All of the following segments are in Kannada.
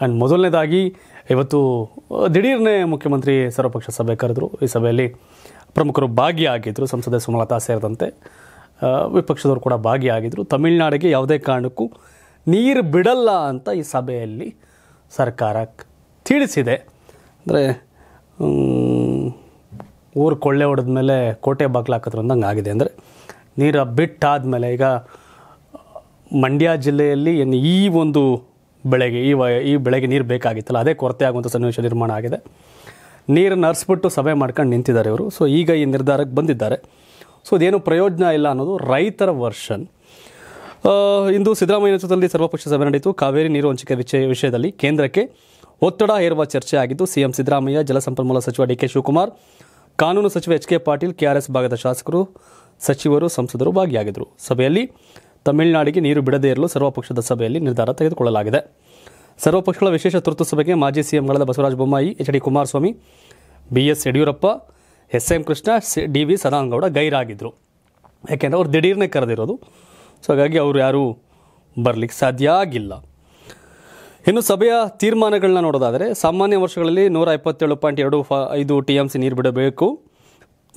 ಆ್ಯಂಡ್ ಮೊದಲನೇದಾಗಿ ಇವತ್ತು ದಿಢೀರ್ನೇ ಮುಖ್ಯಮಂತ್ರಿ ಸರ್ವಪಕ್ಷ ಸಭೆ ಕರೆದರು ಈ ಸಭೆಯಲ್ಲಿ ಪ್ರಮುಖರು ಭಾಗಿಯಾಗಿದ್ದರು ಸಂಸದೆ ಸುಮಲತಾ ಸೇರಿದಂತೆ ವಿಪಕ್ಷದವರು ಕೂಡ ಭಾಗಿಯಾಗಿದ್ದರು ತಮಿಳುನಾಡಿಗೆ ಯಾವುದೇ ಕಾರಣಕ್ಕೂ ನೀರು ಬಿಡಲ್ಲ ಅಂತ ಈ ಸಭೆಯಲ್ಲಿ ಸರ್ಕಾರ ತಿಳಿಸಿದೆ ಅಂದರೆ ಊರು ಕೊಳ್ಳೆ ಹೊಡೆದ ಮೇಲೆ ಕೋಟೆ ಬಾಗಿಲು ಅಂದಂಗೆ ಆಗಿದೆ ಅಂದರೆ ನೀರು ಬಿಟ್ಟಾದ ಮೇಲೆ ಈಗ ಮಂಡ್ಯ ಜಿಲ್ಲೆಯಲ್ಲಿ ಏನು ಈ ಒಂದು ಬೆಳೆಗೆ ಈ ಈ ಬೆಳೆಗೆ ನೀರು ಬೇಕಾಗಿತ್ತಲ್ಲ ಅದೇ ಕೊರತೆ ಆಗುವಂಥ ಸನ್ನಿವೇಶ ನಿರ್ಮಾಣ ಆಗಿದೆ ನೀರನ್ನು ಹರಿಸ್ಬಿಟ್ಟು ಸಭೆ ಮಾಡ್ಕೊಂಡು ನಿಂತಿದ್ದಾರೆ ಇವರು ಸೊ ಈಗ ಈ ನಿರ್ಧಾರಕ್ಕೆ ಬಂದಿದ್ದಾರೆ ಸೊ ಅದೇನು ಪ್ರಯೋಜನ ಇಲ್ಲ ಅನ್ನೋದು ರೈತರ ವರ್ಷನ್ ಇಂದು ಸಿದ್ದರಾಮಯ್ಯ ನೇತೃತ್ವದಲ್ಲಿ ಸರ್ವಪಕ್ಷ ಸಭೆ ನಡೆಯಿತು ಕಾವೇರಿ ನೀರು ಹಂಚಿಕೆ ವಿಷಯ ವಿಷಯದಲ್ಲಿ ಕೇಂದ್ರಕ್ಕೆ ಒತ್ತಡ ಹೇರುವ ಚರ್ಚೆ ಆಗಿದ್ದು ಸಿಎಂ ಸಿದ್ದರಾಮಯ್ಯ ಜಲಸಂಪನ್ಮೂಲ ಸಚಿವ ಡಿ ಕೆ ಶಿವಕುಮಾರ್ ಕಾನೂನು ಸಚಿವ ಎಚ್ ಕೆ ಪಾಟೀಲ್ ಕೆಆರ್ಎಸ್ ಭಾಗದ ಶಾಸಕರು ಸಚಿವರು ಸಂಸದರು ಭಾಗಿಯಾಗಿದ್ದರು ಸಭೆಯಲ್ಲಿ ತಮಿಳುನಾಡಿಗೆ ನೀರು ಬಿಡದೇ ಇರಲು ಸರ್ವಪಕ್ಷದ ಸಭೆಯಲ್ಲಿ ನಿರ್ಧಾರ ತೆಗೆದುಕೊಳ್ಳಲಾಗಿದೆ ಸರ್ವಪಕ್ಷಗಳ ವಿಶೇಷ ತುರ್ತು ಸಭೆಗೆ ಮಾಜಿ ಸಿಎಂಗಳಾದ Basavaraj Bommai H D Kumaraswamy B S Yediyurappa S M Krishna D V Sadanandagowda ಗೈರಾಗಿದ್ದರು ಯಾಕೆಂದರೆ ಅವರು ದಿಢೀರ್ನೇ ಕರೆದಿರೋದು ಸೊ ಹಾಗಾಗಿ ಅವರು ಯಾರೂ ಬರಲಿಕ್ಕೆ ಸಾಧ್ಯ ಆಗಿಲ್ಲ ಇನ್ನು ಸಭೆಯ ತೀರ್ಮಾನಗಳನ್ನ ನೋಡೋದಾದರೆ ಸಾಮಾನ್ಯ ವರ್ಷಗಳಲ್ಲಿ ನೂರ ಎಪ್ಪತ್ತೇಳು ಪಾಯಿಂಟ್ ಎರಡು ಫ ಐದು ಟಿ ಎಮ್ ಸಿ ನೀರು ಬಿಡಬೇಕು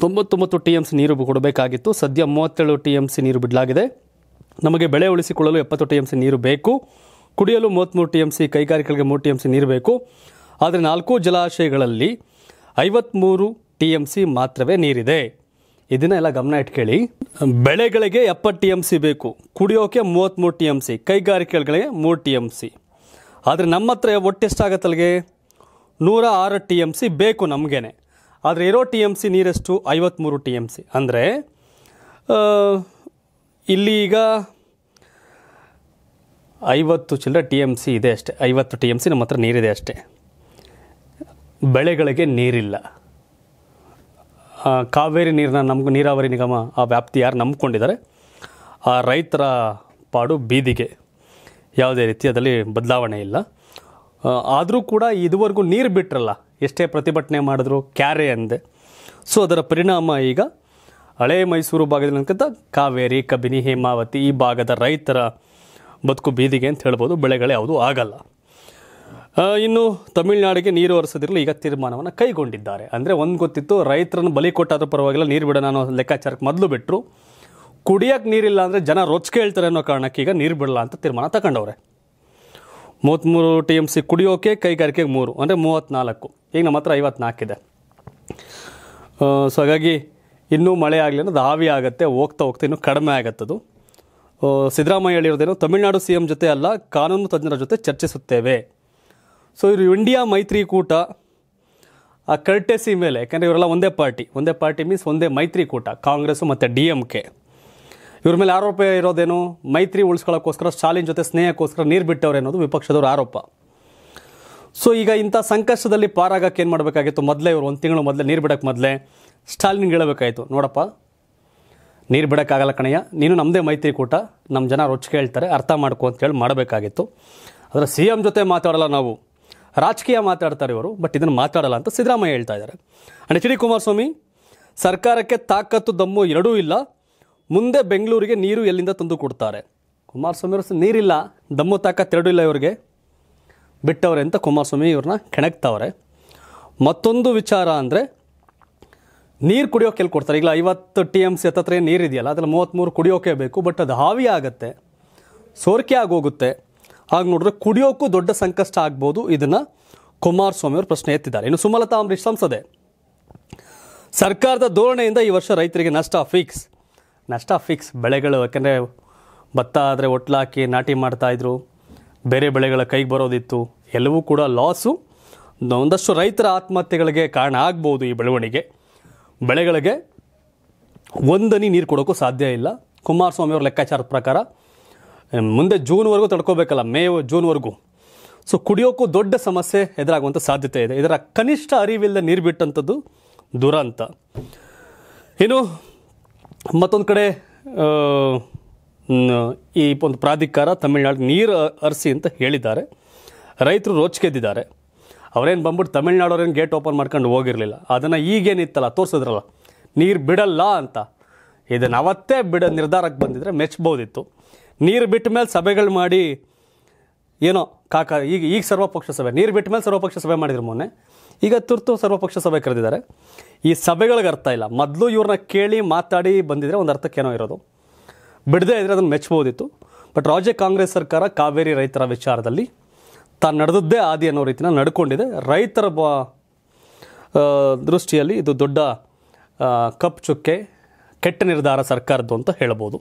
ತೊಂಬತ್ತೊಂಬತ್ತು ಟಿ ಎಮ್ ಸಿ ನೀರು ಕೊಡಬೇಕಾಗಿತ್ತು ಸದ್ಯ ಮೂವತ್ತೇಳು ಟಿ ಎಮ್ ಸಿ ನೀರು ಬಿಡಲಾಗಿದೆ ನಮಗೆ ಬೆಳೆ ಉಳಿಸಿಕೊಳ್ಳಲು ಎಪ್ಪತ್ತು ಟಿ ಎಂ ಸಿ ನೀರು ಬೇಕು ಕುಡಿಯಲು ಮೂವತ್ತ್ಮೂರು ಟಿ ಎಂ ಸಿ ಕೈಗಾರಿಕೆಗಳಿಗೆ ಮೂರು ಟಿ ಎಂ ಸಿ ನೀರು ಬೇಕು ಆದರೆ ನಾಲ್ಕು ಜಲಾಶಯಗಳಲ್ಲಿ ಐವತ್ತ್ಮೂರು ಟಿ ಎಂ ಸಿ ಮಾತ್ರವೇ ನೀರಿದೆ ಇದನ್ನ ಎಲ್ಲ ಗಮನ ಇಟ್ಕೇಳಿ ಬೆಳೆಗಳಿಗೆ ಎಪ್ಪತ್ತು ಟಿ ಎಂ ಸಿ ಬೇಕು ಕುಡಿಯೋಕೆ ಮೂವತ್ತ್ಮೂರು ಟಿ ಎಂ ಸಿ ಕೈಗಾರಿಕೆಗಳಿಗೆ ಮೂರು ಟಿ ಎಂ ಸಿ ಆದರೆ ನಮ್ಮ ಹತ್ರ ಒಟ್ಟೆಷ್ಟಾಗತ್ತಲ್ಗೆ ನೂರ ಆರು ಟಿ ಎಮ್ ಸಿ ಬೇಕು ನಮಗೇ ಆದರೆ ಇರೋ ಟಿ ಎಮ್ ಸಿ ನೀರೆಷ್ಟು ಐವತ್ತ್ಮೂರು ಟಿ ಎಂ ಸಿ ಅಂದರೆ ಇಲ್ಲಿ ಈಗ ಐವತ್ತು ಚಿಲ್ಲರೆ ಟಿ ಎಮ್ ಸಿ ಇದೆ ಅಷ್ಟೇ ಐವತ್ತು ಟಿ ಎಮ್ ಸಿ ನಮ್ಮ ಹತ್ರ ನೀರಿದೆ ಅಷ್ಟೇ ಬೆಳೆಗಳಿಗೆ ನೀರಿಲ್ಲ ಕಾವೇರಿ ನೀರನ್ನ ನಮ್ಗೆ ನೀರಾವರಿ ನಿಗಮ ಆ ವ್ಯಾಪ್ತಿ ಯಾರು ನಂಬ್ಕೊಂಡಿದ್ದಾರೆ ಆ ರೈತರ ಪಾಡು ಬೀದಿಗೆ ಯಾವುದೇ ರೀತಿ ಬದಲಾವಣೆ ಇಲ್ಲ ಆದರೂ ಕೂಡ ಇದುವರೆಗೂ ನೀರು ಬಿಟ್ಟರಲ್ಲ ಎಷ್ಟೇ ಪ್ರತಿಭಟನೆ ಮಾಡಿದ್ರು ಕ್ಯಾರೆ ಅಂದೆ ಸೊ ಅದರ ಪರಿಣಾಮ ಈಗ ಹಳೆ ಮೈಸೂರು ಭಾಗದಲ್ಲಿ ಅಂತ ಕಾವೇರಿ ಕಬಿನಿ ಹೇಮಾವತಿ ಈ ಭಾಗದ ರೈತರ ಬದುಕು ಬೀದಿಗೆ ಅಂತ ಹೇಳ್ಬೋದು ಬೆಳೆಗಳು ಯಾವುದೂ ಆಗಲ್ಲ ಇನ್ನು ತಮಿಳುನಾಡಿಗೆ ನೀರು ಹರಿಸೋದಿರಲು ಈಗ ತೀರ್ಮಾನವನ್ನು ಕೈಗೊಂಡಿದ್ದಾರೆ ಅಂದರೆ ಒಂದು ಗೊತ್ತಿತ್ತು ರೈತರನ್ನು ಬಲಿ ಕೊಟ್ಟಾದರೂ ಪರವಾಗಿಲ್ಲ ನೀರು ಬಿಡೋಣ ಅನ್ನೋ ಲೆಕ್ಕಾಚಾರಕ್ಕೆ ಮೊದಲು ಬಿಟ್ಟರು ಕುಡಿಯೋಕ್ಕೆ ನೀರಿಲ್ಲ ಅಂದರೆ ಜನ ರೊಚ್ಕೆ ಹೇಳ್ತಾರೆ ಅನ್ನೋ ಕಾರಣಕ್ಕೆ ಈಗ ನೀರು ಬಿಡಲ್ಲ ಅಂತ ತೀರ್ಮಾನ ತಗೊಂಡವ್ರೆ ಮೂವತ್ತ್ಮೂರು ಟಿ ಎಮ್ ಸಿ ಕುಡಿಯೋಕೆ ಕೈಗಾರಿಕೆಗೆ ಮೂರು ಅಂದರೆ ಮೂವತ್ತ್ನಾಲ್ಕು ಈಗ ನಮ್ಮ ಹತ್ರ ಐವತ್ನಾಲ್ಕಿದೆ ಸೊ ಹಾಗಾಗಿ ಇನ್ನೂ ಮಳೆ ಆಗಲಿ ಅನ್ನೋದು ಆವಿ ಆಗುತ್ತೆ ಹೋಗ್ತಾ ಹೋಗ್ತಾ ಇನ್ನೂ ಕಡಿಮೆ ಅದು ಸಿದ್ದರಾಮಯ್ಯ ಹೇಳಿರೋದೇನು ತಮಿಳುನಾಡು ಸಿ ಎಂ ಜೊತೆ ಅಲ್ಲ ಕಾನೂನು ತಜ್ಞರ ಜೊತೆ ಚರ್ಚಿಸುತ್ತೇವೆ ಸೊ ಇವರು ಇಂಡಿಯಾ ಮೈತ್ರಿಕೂಟ ಆ ಕರ್ಟೆಸಿ ಮೇಲೆ ಯಾಕೆಂದರೆ ಇವರೆಲ್ಲ ಒಂದೇ ಪಾರ್ಟಿ ಒಂದೇ ಪಾರ್ಟಿ ಮೀನ್ಸ್ ಒಂದೇ ಮೈತ್ರಿಕೂಟ ಕಾಂಗ್ರೆಸ್ಸು ಮತ್ತು ಡಿ ಎಂ ಕೆ ಇವ್ರ ಮೇಲೆ ಆರೋಪ ಇರೋದೇನು ಮೈತ್ರಿ ಉಳಿಸ್ಕೊಳ್ಳೋಕ್ಕೋಸ್ಕರ ಶಾಲಿನ ಜೊತೆ ಸ್ನೇಹಕ್ಕೋಸ್ಕರ ನೀರು ಬಿಟ್ಟವ್ರೆ ಅನ್ನೋದು ವಿಪಕ್ಷದವ್ರ ಆರೋಪ ಸೊ ಈಗ ಇಂಥ ಸಂಕಷ್ಟದಲ್ಲಿ ಪಾರಾಗಕ್ಕೆ ಏನು ಮಾಡಬೇಕಾಗಿತ್ತು ಮೊದಲೇ ಇವರು ಒಂದು ತಿಂಗಳು ಮೊದಲೇ ನೀರು ಬಿಡೋಕ್ಕೆ ಮೊದಲೇ ಸ್ಟಾಲಿನ್ಗೆ ಹೇಳಬೇಕಾಯಿತು ನೋಡಪ್ಪ ನೀರು ಬಿಡೋಕ್ಕಾಗಲ್ಲ ಕಣಯ್ಯ ನೀನು ನಮ್ಮದೇ ಮೈತ್ರಿಕೂಟ ನಮ್ಮ ಜನ ರೊಚ್ಚಿ ಕೇಳ್ತಾರೆ ಅರ್ಥ ಮಾಡ್ಕೊ ಅಂತೇಳಿ ಮಾಡಬೇಕಾಗಿತ್ತು ಆದರೆ ಸಿ ಎಮ್ ಜೊತೆ ಮಾತಾಡಲ್ಲ ನಾವು ರಾಜಕೀಯ ಮಾತಾಡ್ತಾರೆ ಇವರು ಬಟ್ ಇದನ್ನು ಮಾತಾಡಲ್ಲ ಅಂತ ಸಿದ್ದರಾಮಯ್ಯ ಹೇಳ್ತಾ ಇದ್ದಾರೆ ಅಂಡ್ ಎಚ್ ಡಿ ಕುಮಾರಸ್ವಾಮಿ ಸರ್ಕಾರಕ್ಕೆ ತಾಕತ್ತು ದಮ್ಮು ಎರಡೂ ಇಲ್ಲ ಮುಂದೆ ಬೆಂಗಳೂರಿಗೆ ನೀರು ಎಲ್ಲಿಂದ ತಂದು ಕೊಡ್ತಾರೆ ಕುಮಾರಸ್ವಾಮಿ ಅವರು ನೀರಿಲ್ಲ ದಮ್ಮು ತಾಕತ್ತು ಎರಡೂ ಇಲ್ಲ ಇವರಿಗೆ ಬಿಟ್ಟವ್ರೆ ಅಂತ ಕುಮಾರಸ್ವಾಮಿ ಇವ್ರನ್ನ ಕೆಣಕ್ತಾವ್ರೆ ಮತ್ತೊಂದು ವಿಚಾರ ಅಂದರೆ ನೀರು ಕುಡಿಯೋಕೆ ಎಲ್ಲಿ ಕೊಡ್ತಾರೆ ಈಗ ಐವತ್ತು ಟಿ ಎಮ್ ಸಿ ಹತ್ತತ್ರ ಏನು ಇದೆಯಲ್ಲ ಅದರಲ್ಲಿ ಮೂವತ್ತ್ಮೂರು ಕುಡಿಯೋಕೆ ಬೇಕು ಬಟ್ ಅದು ಹಾವಿ ಆಗುತ್ತೆ ಸೋರಿಕೆ ಆಗೋಗುತ್ತೆ ಹಾಗೆ ನೋಡಿದ್ರೆ ಕುಡಿಯೋಕ್ಕೂ ದೊಡ್ಡ ಸಂಕಷ್ಟ ಆಗ್ಬೋದು ಇದನ್ನು ಕುಮಾರಸ್ವಾಮಿ ಅವರು ಪ್ರಶ್ನೆ ಎತ್ತಿದ್ದಾರೆ ಇನ್ನು ಸುಮಲತಾ ಅಂಬರೀಷ್ ಸಂಸದೆ ಸರ್ಕಾರದ ಧೋರಣೆಯಿಂದ ಈ ವರ್ಷ ರೈತರಿಗೆ ನಷ್ಟ ಫಿಕ್ಸ್ ನಷ್ಟ ಫಿಕ್ಸ್ ಬೆಳೆಗಳು ಯಾಕೆಂದರೆ ಭತ್ತ ಆದರೆ ಒಟ್ಲಾಕಿ ನಾಟಿ ಮಾಡ್ತಾಯಿದ್ರು ಬೇರೆ ಬೆಳೆಗಳ ಕೈಗೆ ಬರೋದಿತ್ತು ಎಲ್ಲವೂ ಕೂಡ ಲಾಸು ಒಂದಷ್ಟು ರೈತರ ಆತ್ಮಹತ್ಯೆಗಳಿಗೆ ಕಾರಣ ಆಗ್ಬೋದು ಈ ಬೆಳವಣಿಗೆ ಬೆಳೆಗಳಿಗೆ ಒಂದನಿ ನೀರು ಕೊಡೋಕ್ಕೂ ಸಾಧ್ಯ ಇಲ್ಲ ಕುಮಾರಸ್ವಾಮಿ ಅವ್ರ ಲೆಕ್ಕಾಚಾರದ ಪ್ರಕಾರ ಮುಂದೆ ಜೂನ್ವರೆಗೂ ತಡ್ಕೋಬೇಕಲ್ಲ ಮೇ ಜೂನ್ವರೆಗೂ ಸೊ ಕುಡಿಯೋಕ್ಕೂ ದೊಡ್ಡ ಸಮಸ್ಯೆ ಎದುರಾಗುವಂಥ ಸಾಧ್ಯತೆ ಇದೆ ಇದರ ಕನಿಷ್ಠ ಅರಿವಿಲ್ಲದೆ ನೀರು ಬಿಟ್ಟಂಥದ್ದು ದುರಂತ ಇನ್ನು ಮತ್ತೊಂದು ಕಡೆ ಈ ಒಂದು ಪ್ರಾಧಿಕಾರ ತಮಿಳ್ನಾಡು ನೀರು ಅರಿಸಿ ಅಂತ ಹೇಳಿದ್ದಾರೆ ರೈತರು ರೋಚ್ಗೆದ್ದಿದ್ದಾರೆ ಅವರೇನು ಬಂದ್ಬಿಟ್ಟು ತಮಿಳ್ನಾಡವ್ರೇನು ಗೇಟ್ ಓಪನ್ ಮಾಡ್ಕೊಂಡು ಹೋಗಿರಲಿಲ್ಲ ಅದನ್ನು ಈಗೇನಿತ್ತಲ್ಲ ತೋರಿಸಿದ್ರಲ್ಲ ನೀರು ಬಿಡಲ್ಲ ಅಂತ ಇದನ್ನು ಅವತ್ತೇ ಬಿಡ ನಿರ್ಧಾರಕ್ಕೆ ಬಂದಿದ್ರೆ ಮೆಚ್ಚಬಹುದಿತ್ತು ನೀರು ಬಿಟ್ಟ ಮೇಲೆ ಸಭೆಗಳು ಮಾಡಿ ಏನೋ ಕಾಕ ಈಗ ಈಗ ಸರ್ವಪಕ್ಷ ಸಭೆ ನೀರು ಬಿಟ್ಟ ಮೇಲೆ ಸರ್ವಪಕ್ಷ ಸಭೆ ಮಾಡಿದ್ರು ಮೊನ್ನೆ ಈಗ ತುರ್ತು ಸರ್ವಪಕ್ಷ ಸಭೆ ಕರೆದಿದ್ದಾರೆ ಈ ಸಭೆಗಳಿಗೆ ಅರ್ಥ ಇಲ್ಲ ಮೊದಲು ಇವ್ರನ್ನ ಕೇಳಿ ಮಾತಾಡಿ ಬಂದಿದ್ರೆ ಒಂದು ಅರ್ಥಕ್ಕೇನೋ ಇರೋದು ಬಿಡದೆ ಇದ್ದರೆ ಅದನ್ನು ಮೆಚ್ಚಬಹುದಿತ್ತು ಬಟ್ ರಾಜ್ಯ ಕಾಂಗ್ರೆಸ್ ಸರ್ಕಾರ ಕಾವೇರಿ ರೈತರ ವಿಚಾರದಲ್ಲಿ ತಾನು ನಡೆದದ್ದೇ ಆದಿ ಅನ್ನೋ ರೀತಿನ ನಡ್ಕೊಂಡಿದೆ ರೈತರ ಬ ದೃಷ್ಟಿಯಲ್ಲಿ ಇದು ದೊಡ್ಡ ಕಪ್ಪು ಚುಕ್ಕೆ ಕೆಟ್ಟ ನಿರ್ಧಾರ ಸರ್ಕಾರದ್ದು ಅಂತ ಹೇಳ್ಬೋದು